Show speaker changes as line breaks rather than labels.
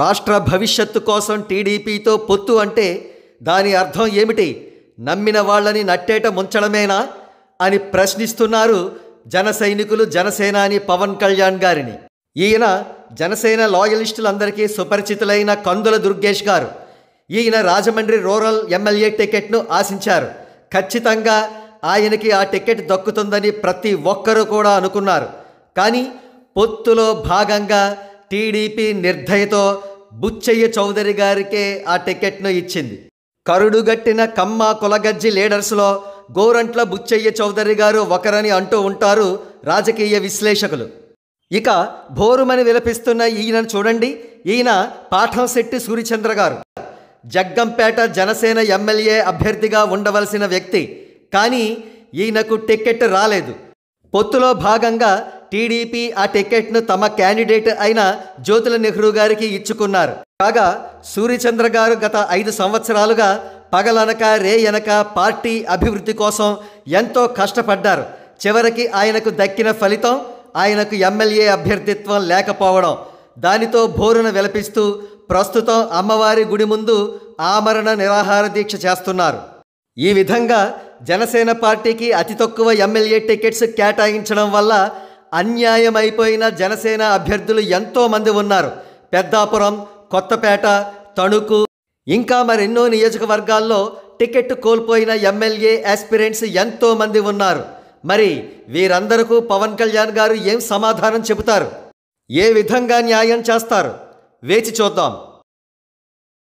రాష్ట్ర భవిష్యత్తు కోసం టీడీపీతో పొత్తు అంటే దాని అర్థం ఏమిటి నమ్మిన వాళ్ళని నట్టేట ముంచడమేనా అని ప్రశ్నిస్తున్నారు జన సైనికులు జనసేనాని పవన్ కళ్యాణ్ గారిని ఈయన జనసేన లాయలిస్టులందరికీ సుపరిచితులైన కందుల దుర్గేష్ గారు ఈయన రాజమండ్రి రూరల్ ఎమ్మెల్యే టికెట్ను ఆశించారు ఖచ్చితంగా ఆయనకి ఆ టికెట్ దక్కుతుందని ప్రతి ఒక్కరూ కూడా అనుకున్నారు కానీ పొత్తులో భాగంగా టీడీపీ నిర్ధయతో బుచ్చయ్య చౌదరి గారికే ఆ టికెట్ను ఇచ్చింది కరుడుగట్టిన కమ్మ కులగజ్జి లీడర్స్లో గోరంట్ల బుచ్చయ్య చౌదరి గారు ఒకరని అంటూ ఉంటారు రాజకీయ విశ్లేషకులు ఇక భోరుమని విలపిస్తున్న ఈయనను చూడండి ఈయన పాఠంశెట్టి సూర్యచంద్ర గారు జగ్గంపేట జనసేన ఎమ్మెల్యే అభ్యర్థిగా ఉండవలసిన వ్యక్తి కానీ ఈయనకు టికెట్ రాలేదు పొత్తులో భాగంగా టీడీపీ ఆ టికెట్ను తమ క్యాండిడేట్ అయిన జ్యోతుల నెహ్రూ గారికి ఇచ్చుకున్నారు కాగా సూర్యచంద్ర గారు గత ఐదు సంవత్సరాలుగా పగలనక రేయనక పార్టీ అభివృద్ధి కోసం ఎంతో కష్టపడ్డారు చివరికి ఆయనకు దక్కిన ఫలితం ఆయనకు ఎమ్మెల్యే అభ్యర్థిత్వం లేకపోవడం దానితో బోరున విలపిస్తూ ప్రస్తుతం అమ్మవారి గుడి ముందు ఆమరణ నిరాహార దీక్ష చేస్తున్నారు ఈ విధంగా జనసేన పార్టీకి అతి తక్కువ ఎమ్మెల్యే టికెట్స్ కేటాయించడం వల్ల అన్యాయమైపోయిన జనసేన అభ్యర్థులు ఎంతోమంది ఉన్నారు పెద్దాపురం కొత్తపేట తణుకు ఇంకా మరెన్నో నియోజకవర్గాల్లో టికెట్ కోల్పోయిన ఎమ్మెల్యే యాస్పిరెంట్స్ ఎంతోమంది ఉన్నారు మరి వీరందరకు పవన్ కళ్యాణ్ గారు ఏం సమాధానం చెబుతారు ఏ విధంగా న్యాయం చేస్తారు వేచి చూద్దాం